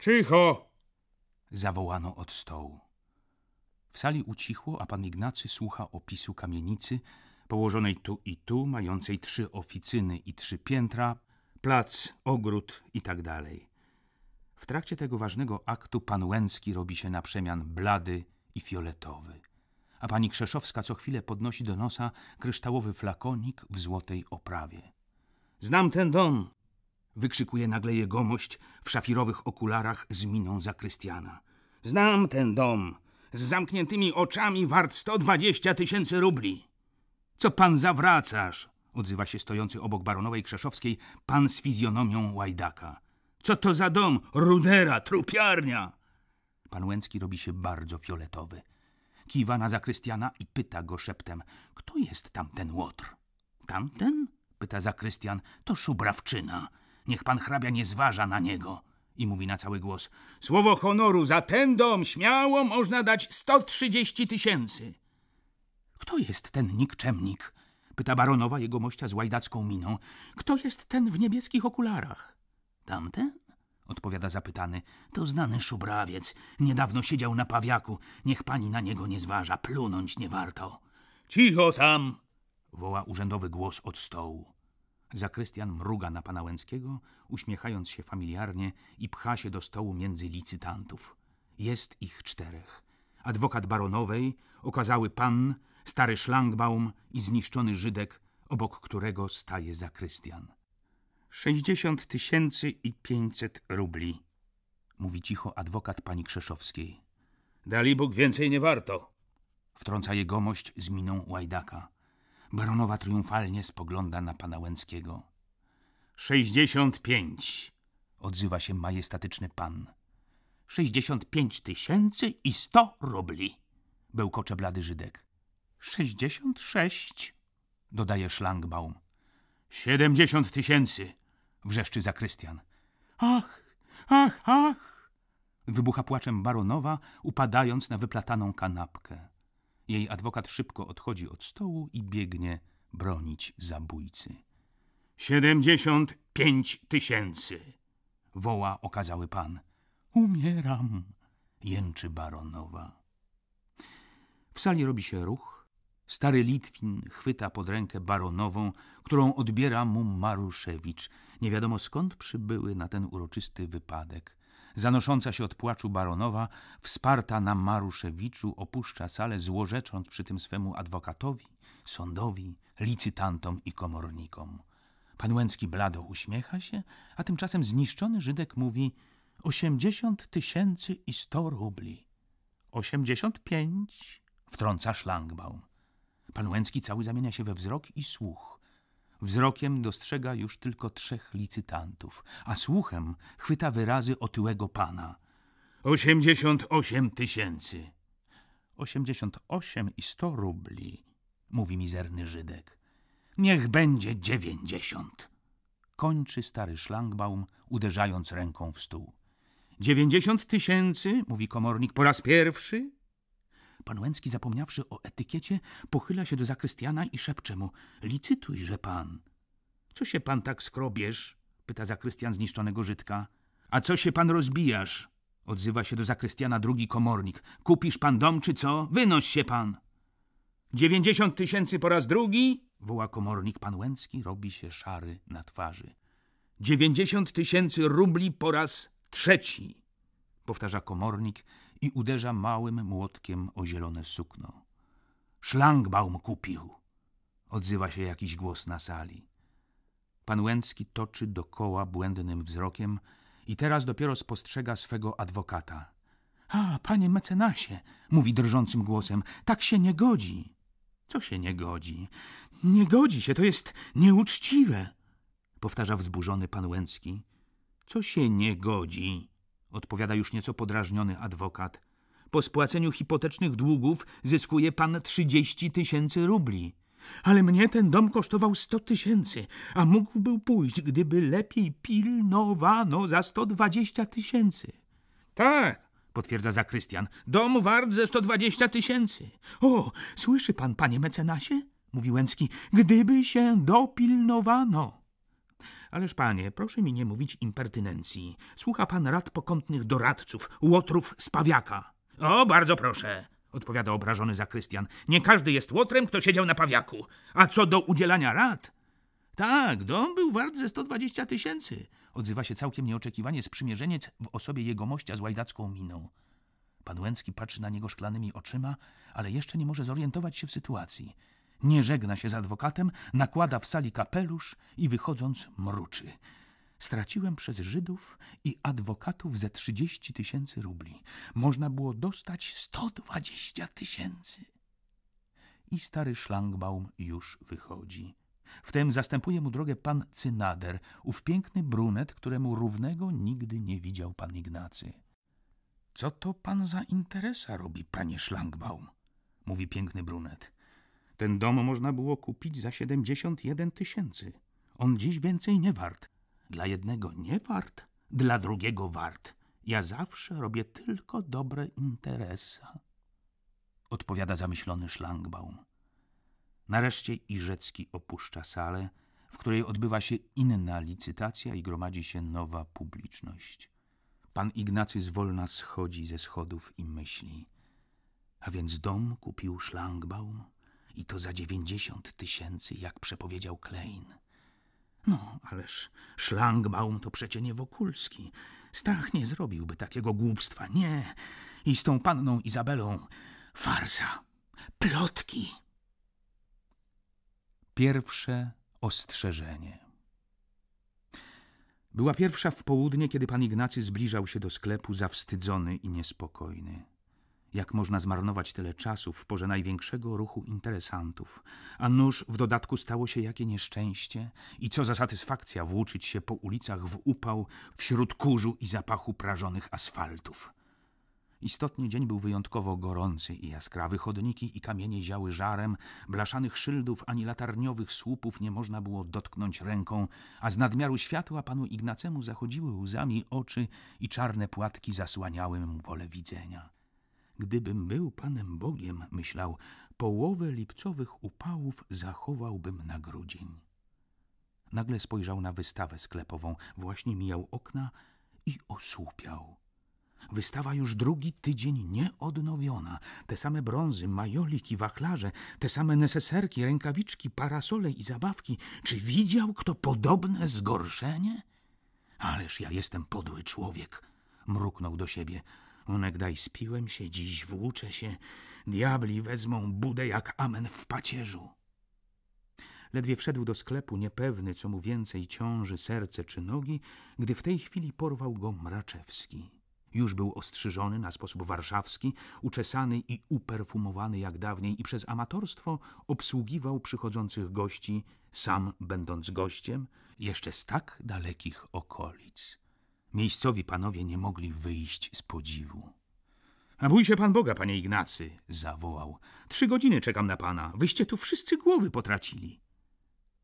Cicho! zawołano od stołu. W sali ucichło, a pan Ignacy słucha opisu kamienicy, położonej tu i tu, mającej trzy oficyny i trzy piętra, plac, ogród i tak dalej. W trakcie tego ważnego aktu pan Łęcki robi się na przemian blady i fioletowy, a pani Krzeszowska co chwilę podnosi do nosa kryształowy flakonik w złotej oprawie. Znam ten dom, wykrzykuje nagle jegomość w szafirowych okularach z miną zakrystiana. Znam ten dom. Z zamkniętymi oczami wart 120 tysięcy rubli. Co pan zawracasz? Odzywa się stojący obok baronowej Krzeszowskiej pan z fizjonomią łajdaka. Co to za dom? Rudera, trupiarnia! Pan Łęcki robi się bardzo fioletowy. Kiwa na zakrystiana i pyta go szeptem: Kto jest tamten łotr? Tamten? pyta zakrystian. To szubrawczyna. Niech pan hrabia nie zważa na niego. I mówi na cały głos. Słowo honoru za ten dom śmiało można dać 130 tysięcy. Kto jest ten nikczemnik? Pyta baronowa jego mościa z łajdacką miną. Kto jest ten w niebieskich okularach? Tamten? Odpowiada zapytany. To znany szubrawiec. Niedawno siedział na pawiaku. Niech pani na niego nie zważa. Plunąć nie warto. Cicho tam! woła urzędowy głos od stołu. Zakrystian mruga na pana Łęckiego, uśmiechając się familiarnie i pcha się do stołu między licytantów. Jest ich czterech. Adwokat baronowej, okazały pan, stary szlangbaum i zniszczony Żydek, obok którego staje zakrystian. Sześćdziesiąt tysięcy i pięćset rubli, mówi cicho adwokat pani Krzeszowskiej. Dali Bóg więcej nie warto, wtrąca jegomość z miną łajdaka. Baronowa triumfalnie spogląda na pana Łęckiego. Sześćdziesiąt pięć, odzywa się majestatyczny pan. Sześćdziesiąt pięć tysięcy i sto rubli, bełkocze blady Żydek. Sześćdziesiąt sześć, dodaje szlangbaum. Siedemdziesiąt tysięcy, wrzeszczy zakrystian. Ach, ach, ach! Wybucha płaczem baronowa, upadając na wyplataną kanapkę. Jej adwokat szybko odchodzi od stołu i biegnie bronić zabójcy. Siedemdziesiąt pięć tysięcy! woła okazały pan. Umieram! jęczy baronowa. W sali robi się ruch. Stary Litwin chwyta pod rękę baronową, którą odbiera mu Maruszewicz. Nie wiadomo skąd przybyły na ten uroczysty wypadek. Zanosząca się od płaczu baronowa, wsparta na Maruszewiczu, opuszcza salę, złorzecząc przy tym swemu adwokatowi, sądowi, licytantom i komornikom. Pan Łęcki blado uśmiecha się, a tymczasem zniszczony Żydek mówi osiemdziesiąt tysięcy i sto rubli. Osiemdziesiąt pięć, wtrąca szlangbaum. Pan Łęcki cały zamienia się we wzrok i słuch. Wzrokiem dostrzega już tylko trzech licytantów, a słuchem chwyta wyrazy otyłego pana. Osiemdziesiąt osiem tysięcy. Osiemdziesiąt osiem i sto rubli, mówi mizerny Żydek. Niech będzie dziewięćdziesiąt. Kończy stary szlangbaum, uderzając ręką w stół. Dziewięćdziesiąt tysięcy, mówi komornik po raz pierwszy Pan Łęcki, zapomniawszy o etykiecie, pochyla się do zakrystiana i szepcze mu – licytujże pan. – Co się pan tak skrobiesz? – pyta zakrystian zniszczonego Żydka. – A co się pan rozbijasz? – odzywa się do zakrystiana drugi komornik. – Kupisz pan dom czy co? Wynoś się pan! – Dziewięćdziesiąt tysięcy po raz drugi? – woła komornik. Pan Łęcki robi się szary na twarzy. – Dziewięćdziesiąt tysięcy rubli po raz trzeci! – powtarza komornik – i uderza małym młotkiem o zielone sukno. Szlangbaum kupił, odzywa się jakiś głos na sali. Pan Łęcki toczy dokoła błędnym wzrokiem i teraz dopiero spostrzega swego adwokata. A, panie mecenasie, mówi drżącym głosem, tak się nie godzi. Co się nie godzi? Nie godzi się, to jest nieuczciwe, powtarza wzburzony pan Łęcki. Co się nie godzi? odpowiada już nieco podrażniony adwokat. Po spłaceniu hipotecznych długów zyskuje pan trzydzieści tysięcy rubli. Ale mnie ten dom kosztował sto tysięcy, a mógłby pójść, gdyby lepiej pilnowano za sto dwadzieścia tysięcy. Tak, potwierdza zakrystian. Dom wart ze dwadzieścia tysięcy. O, słyszy pan, panie mecenasie? mówi Łęcki. Gdyby się dopilnowano. Ależ panie, proszę mi nie mówić impertynencji. Słucha pan rad pokątnych doradców, łotrów z pawiaka. O, bardzo proszę, odpowiada obrażony zakrystian. Nie każdy jest łotrem, kto siedział na pawiaku. A co do udzielania rad? Tak, dom był wart ze 120 tysięcy, odzywa się całkiem nieoczekiwanie sprzymierzeniec w osobie jegomościa z łajdacką miną. Pan Łęcki patrzy na niego szklanymi oczyma, ale jeszcze nie może zorientować się w sytuacji. Nie żegna się z adwokatem, nakłada w sali kapelusz i wychodząc mruczy. Straciłem przez Żydów i adwokatów ze trzydzieści tysięcy rubli. Można było dostać sto dwadzieścia tysięcy. I stary szlangbaum już wychodzi. Wtem zastępuje mu drogę pan Cynader, ów piękny brunet, któremu równego nigdy nie widział pan Ignacy. Co to pan za interesa robi, panie szlangbaum? mówi piękny brunet. Ten dom można było kupić za 71 tysięcy. On dziś więcej nie wart. Dla jednego nie wart, dla drugiego wart. Ja zawsze robię tylko dobre interesa. Odpowiada zamyślony szlangbaum. Nareszcie Irzecki opuszcza salę, w której odbywa się inna licytacja i gromadzi się nowa publiczność. Pan Ignacy zwolna schodzi ze schodów i myśli. A więc dom kupił szlangbaum? I to za dziewięćdziesiąt tysięcy, jak przepowiedział Klein. No, ależ Szlangbaum to przecie nie Wokulski. Stach nie zrobiłby takiego głupstwa, nie. I z tą panną Izabelą farsa, plotki. Pierwsze ostrzeżenie. Była pierwsza w południe, kiedy pan Ignacy zbliżał się do sklepu zawstydzony i niespokojny. Jak można zmarnować tyle czasu w porze największego ruchu interesantów? A nuż w dodatku stało się jakie nieszczęście? I co za satysfakcja włóczyć się po ulicach w upał, wśród kurzu i zapachu prażonych asfaltów. Istotnie dzień był wyjątkowo gorący i jaskrawy. Chodniki i kamienie ziały żarem, blaszanych szyldów ani latarniowych słupów nie można było dotknąć ręką, a z nadmiaru światła panu Ignacemu zachodziły łzami oczy i czarne płatki zasłaniały mu pole widzenia. Gdybym był Panem Bogiem, myślał, połowę lipcowych upałów zachowałbym na grudzień. Nagle spojrzał na wystawę sklepową, właśnie mijał okna i osłupiał. Wystawa już drugi tydzień nieodnowiona. Te same brązy, majoliki, wachlarze, te same neseserki, rękawiczki, parasole i zabawki. Czy widział kto podobne zgorszenie? Ależ ja jestem podły człowiek, mruknął do siebie. Onegdaj spiłem się, dziś włóczę się, diabli wezmą budę jak amen w pacierzu. Ledwie wszedł do sklepu, niepewny, co mu więcej ciąży, serce czy nogi, gdy w tej chwili porwał go Mraczewski. Już był ostrzyżony na sposób warszawski, uczesany i uperfumowany jak dawniej i przez amatorstwo obsługiwał przychodzących gości, sam będąc gościem, jeszcze z tak dalekich okolic. Miejscowi panowie nie mogli wyjść z podziwu. A bój się pan Boga, panie Ignacy, zawołał. Trzy godziny czekam na pana. Wyście tu wszyscy głowy potracili.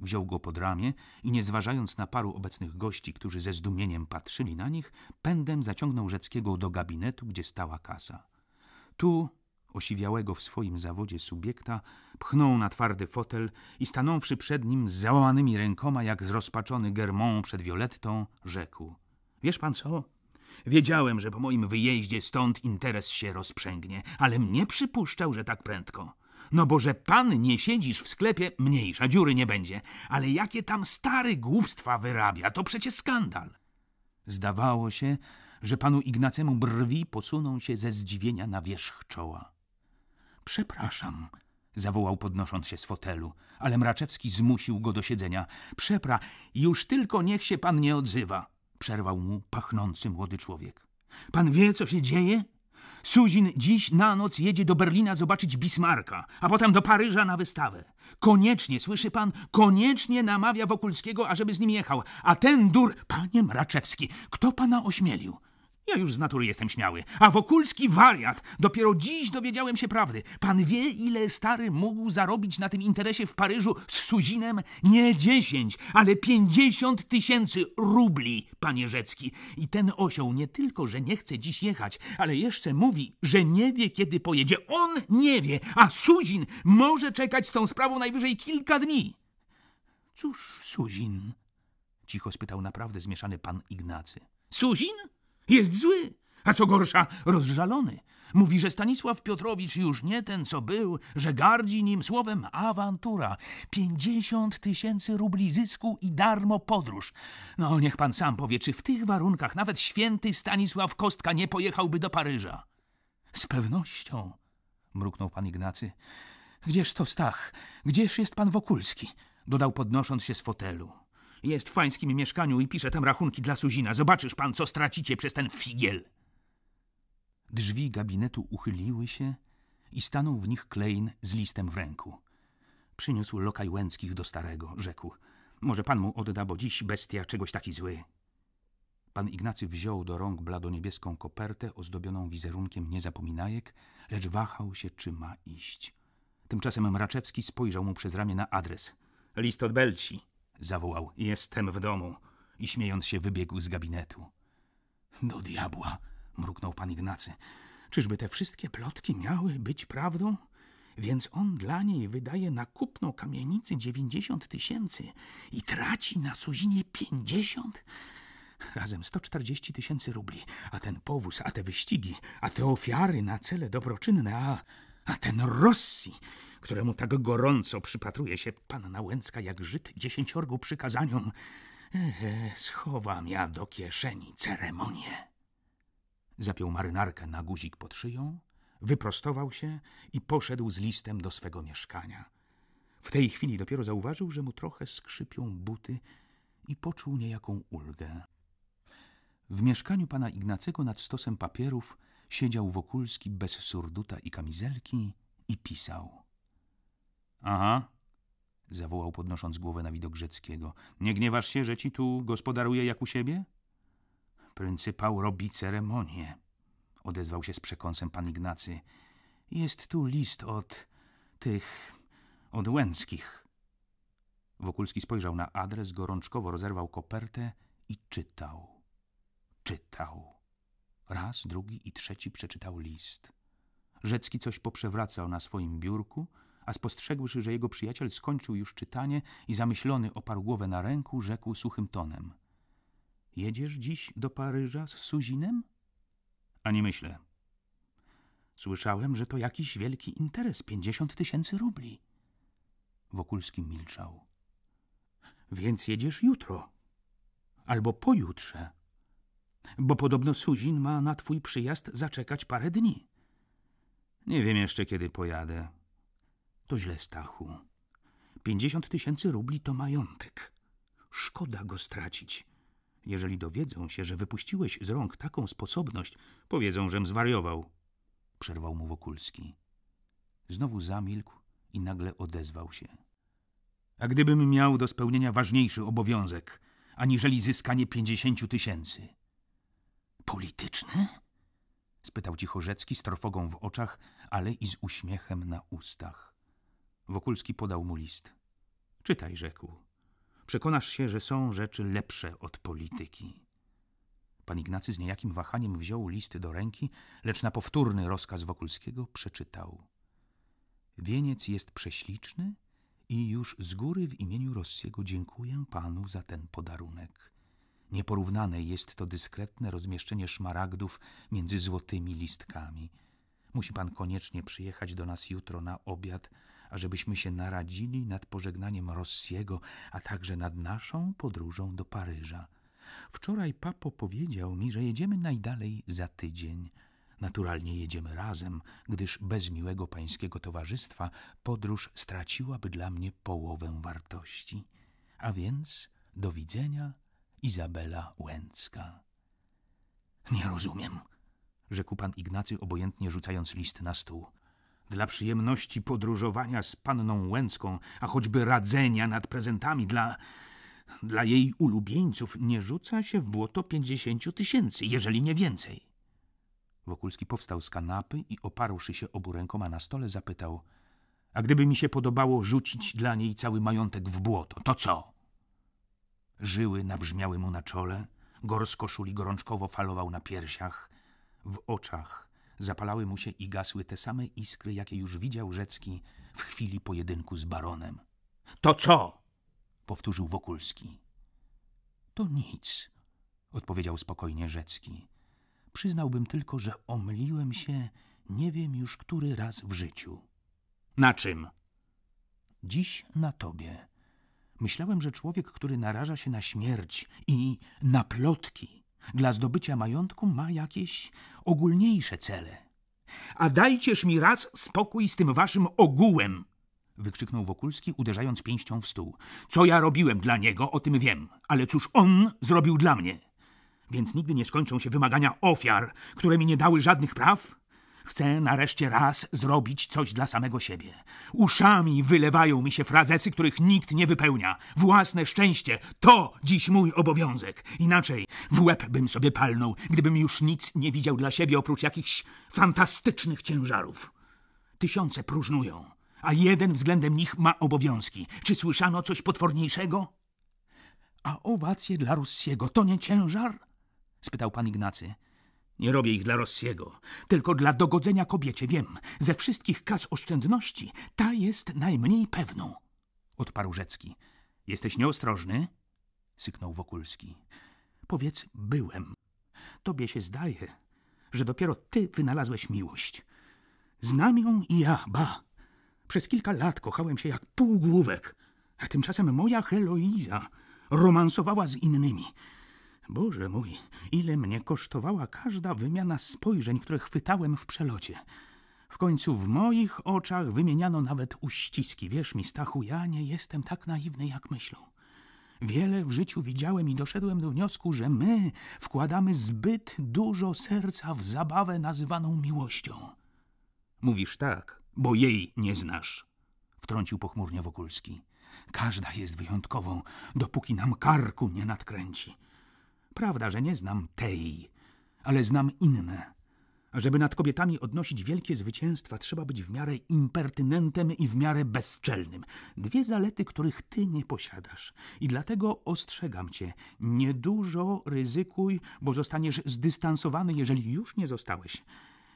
Wziął go pod ramię i nie zważając na paru obecnych gości, którzy ze zdumieniem patrzyli na nich, pędem zaciągnął Rzeckiego do gabinetu, gdzie stała kasa. Tu, osiwiałego w swoim zawodzie subiekta, pchnął na twardy fotel i stanąwszy przed nim z załamanymi rękoma, jak zrozpaczony Germont przed Violettą, rzekł Wiesz pan co? Wiedziałem, że po moim wyjeździe stąd interes się rozprzęgnie, ale mnie przypuszczał, że tak prędko. No bo że pan nie siedzisz w sklepie, mniejsza, dziury nie będzie. Ale jakie tam stary głupstwa wyrabia, to przecież skandal. Zdawało się, że panu Ignacemu brwi posuną się ze zdziwienia na wierzch czoła. Przepraszam, zawołał podnosząc się z fotelu, ale Mraczewski zmusił go do siedzenia. Przepra, już tylko niech się pan nie odzywa przerwał mu pachnący młody człowiek. Pan wie, co się dzieje? Suzin dziś na noc jedzie do Berlina zobaczyć Bismarka, a potem do Paryża na wystawę. Koniecznie, słyszy pan, koniecznie namawia Wokulskiego, ażeby z nim jechał. A ten dur... Panie Mraczewski, kto pana ośmielił? Ja już z natury jestem śmiały. A Wokulski wariat. Dopiero dziś dowiedziałem się prawdy. Pan wie, ile stary mógł zarobić na tym interesie w Paryżu z Suzinem? Nie dziesięć, ale pięćdziesiąt tysięcy rubli, panie Rzecki. I ten osioł nie tylko, że nie chce dziś jechać, ale jeszcze mówi, że nie wie, kiedy pojedzie. On nie wie, a Suzin może czekać z tą sprawą najwyżej kilka dni. Cóż, Suzin? Cicho spytał naprawdę zmieszany pan Ignacy. Suzin? Jest zły, a co gorsza, rozżalony. Mówi, że Stanisław Piotrowicz już nie ten, co był, że gardzi nim słowem awantura. Pięćdziesiąt tysięcy rubli zysku i darmo podróż. No, niech pan sam powie, czy w tych warunkach nawet święty Stanisław Kostka nie pojechałby do Paryża? Z pewnością, mruknął pan Ignacy. Gdzież to Stach? Gdzież jest pan Wokulski? dodał podnosząc się z fotelu. Jest w pańskim mieszkaniu i pisze tam rachunki dla Suzina. Zobaczysz pan, co stracicie przez ten figiel. Drzwi gabinetu uchyliły się i stanął w nich Klein z listem w ręku. Przyniósł lokaj Łęckich do starego, rzekł. Może pan mu odda, bo dziś bestia czegoś taki zły. Pan Ignacy wziął do rąk bladoniebieską kopertę ozdobioną wizerunkiem niezapominajek, lecz wahał się, czy ma iść. Tymczasem Mraczewski spojrzał mu przez ramię na adres. List od Belci zawołał. Jestem w domu. I śmiejąc się wybiegł z gabinetu. Do diabła, mruknął pan Ignacy. Czyżby te wszystkie plotki miały być prawdą? Więc on dla niej wydaje na kupno kamienicy dziewięćdziesiąt tysięcy i traci na Suzinie pięćdziesiąt? Razem sto czterdzieści tysięcy rubli, a ten powóz, a te wyścigi, a te ofiary na cele dobroczynne, a, a ten Rossi któremu tak gorąco przypatruje się panna Łęcka jak Żyd dziesięciorgu przykazaniom, schowam ja do kieszeni ceremonię. Zapiął marynarkę na guzik pod szyją, wyprostował się i poszedł z listem do swego mieszkania. W tej chwili dopiero zauważył, że mu trochę skrzypią buty i poczuł niejaką ulgę. W mieszkaniu pana Ignacego nad stosem papierów siedział Wokulski bez surduta i kamizelki i pisał. Aha, zawołał podnosząc głowę na widok Rzeckiego. Nie gniewasz się, że ci tu gospodaruje jak u siebie? Pryncypał robi ceremonię, odezwał się z przekąsem pan Ignacy. Jest tu list od tych od Łęckich. Wokulski spojrzał na adres, gorączkowo rozerwał kopertę i czytał. Czytał. Raz, drugi i trzeci przeczytał list. Rzecki coś poprzewracał na swoim biurku, a spostrzegłszy, że jego przyjaciel skończył już czytanie i zamyślony oparł głowę na ręku, rzekł suchym tonem. Jedziesz dziś do Paryża z Suzinem? Ani myślę. Słyszałem, że to jakiś wielki interes, pięćdziesiąt tysięcy rubli. Wokulski milczał. Więc jedziesz jutro. Albo pojutrze. Bo podobno Suzin ma na twój przyjazd zaczekać parę dni. Nie wiem jeszcze, kiedy pojadę. To źle, Stachu. Pięćdziesiąt tysięcy rubli to majątek. Szkoda go stracić. Jeżeli dowiedzą się, że wypuściłeś z rąk taką sposobność, powiedzą, żem zwariował. Przerwał mu Wokulski. Znowu zamilkł i nagle odezwał się. A gdybym miał do spełnienia ważniejszy obowiązek, aniżeli zyskanie pięćdziesięciu tysięcy? Polityczny? spytał Rzecki z trofogą w oczach, ale i z uśmiechem na ustach. Wokulski podał mu list. Czytaj, rzekł. Przekonasz się, że są rzeczy lepsze od polityki. Pan Ignacy z niejakim wahaniem wziął list do ręki, lecz na powtórny rozkaz Wokulskiego przeczytał. Wieniec jest prześliczny i już z góry w imieniu Rossiego dziękuję panu za ten podarunek. Nieporównane jest to dyskretne rozmieszczenie szmaragdów między złotymi listkami. Musi pan koniecznie przyjechać do nas jutro na obiad, ażebyśmy się naradzili nad pożegnaniem Rossiego, a także nad naszą podróżą do Paryża. Wczoraj papo powiedział mi, że jedziemy najdalej za tydzień. Naturalnie jedziemy razem, gdyż bez miłego pańskiego towarzystwa podróż straciłaby dla mnie połowę wartości. A więc do widzenia, Izabela Łęcka. Nie rozumiem, rzekł pan Ignacy, obojętnie rzucając list na stół dla przyjemności podróżowania z panną Łęcką, a choćby radzenia nad prezentami dla, dla jej ulubieńców, nie rzuca się w błoto pięćdziesięciu tysięcy, jeżeli nie więcej. Wokulski powstał z kanapy i oparłszy się obu rękoma na stole, zapytał – a gdyby mi się podobało rzucić dla niej cały majątek w błoto, to co? Żyły nabrzmiały mu na czole, gors koszuli gorączkowo falował na piersiach, w oczach – Zapalały mu się i gasły te same iskry, jakie już widział Rzecki w chwili pojedynku z baronem. To co? powtórzył Wokulski. To nic, odpowiedział spokojnie Rzecki. Przyznałbym tylko, że omyliłem się nie wiem już który raz w życiu. Na czym? Dziś na tobie. Myślałem, że człowiek, który naraża się na śmierć i na plotki, dla zdobycia majątku ma jakieś ogólniejsze cele. A dajcież mi raz spokój z tym waszym ogółem! wykrzyknął Wokulski, uderzając pięścią w stół. Co ja robiłem dla niego, o tym wiem, ale cóż on zrobił dla mnie? Więc nigdy nie skończą się wymagania ofiar, które mi nie dały żadnych praw? Chcę nareszcie raz zrobić coś dla samego siebie. Uszami wylewają mi się frazesy, których nikt nie wypełnia. Własne szczęście to dziś mój obowiązek. Inaczej w łeb bym sobie palnął, gdybym już nic nie widział dla siebie oprócz jakichś fantastycznych ciężarów. Tysiące próżnują, a jeden względem nich ma obowiązki. Czy słyszano coś potworniejszego? A owacje dla Russiego to nie ciężar? spytał pan Ignacy. Nie robię ich dla Rossiego, tylko dla dogodzenia kobiecie, wiem. Ze wszystkich kas oszczędności ta jest najmniej pewną. Odparł Rzecki. Jesteś nieostrożny? Syknął Wokulski. Powiedz, byłem. Tobie się zdaje, że dopiero ty wynalazłeś miłość. Znam ją i ja, ba. Przez kilka lat kochałem się jak półgłówek, a tymczasem moja Heloiza romansowała z innymi. Boże mój, ile mnie kosztowała każda wymiana spojrzeń, które chwytałem w przelocie. W końcu w moich oczach wymieniano nawet uściski. Wierz mi, Stachu, ja nie jestem tak naiwny, jak myślą. Wiele w życiu widziałem i doszedłem do wniosku, że my wkładamy zbyt dużo serca w zabawę nazywaną miłością. Mówisz tak, bo jej nie znasz, wtrącił pochmurnie Wokulski. Każda jest wyjątkową, dopóki nam karku nie nadkręci. Prawda, że nie znam tej, ale znam inne. żeby nad kobietami odnosić wielkie zwycięstwa, trzeba być w miarę impertynentem i w miarę bezczelnym. Dwie zalety, których ty nie posiadasz. I dlatego ostrzegam cię, niedużo ryzykuj, bo zostaniesz zdystansowany, jeżeli już nie zostałeś.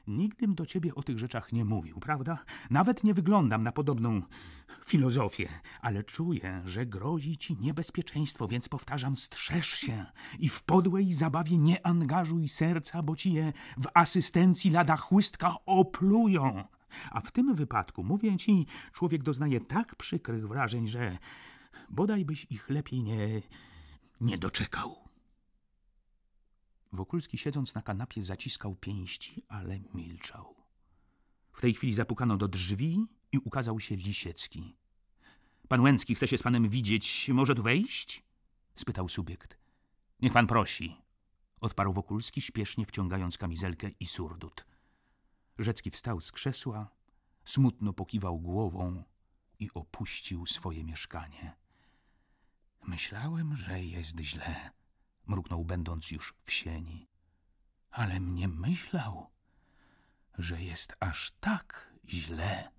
Nigdym do ciebie o tych rzeczach nie mówił, prawda? Nawet nie wyglądam na podobną filozofię, ale czuję, że grozi ci niebezpieczeństwo, więc powtarzam, strzeż się i w podłej zabawie nie angażuj serca, bo ci je w asystencji lada chłystka oplują. A w tym wypadku, mówię ci, człowiek doznaje tak przykrych wrażeń, że bodajbyś ich lepiej nie, nie doczekał. Wokulski siedząc na kanapie zaciskał pięści, ale milczał. W tej chwili zapukano do drzwi i ukazał się Lisiecki. Pan Łęcki chce się z panem widzieć. Może tu wejść? spytał subiekt. Niech pan prosi, odparł Wokulski, śpiesznie wciągając kamizelkę i surdut. Rzecki wstał z krzesła, smutno pokiwał głową i opuścił swoje mieszkanie. Myślałem, że jest źle mruknął będąc już w sieni. Ale mnie myślał, że jest aż tak źle.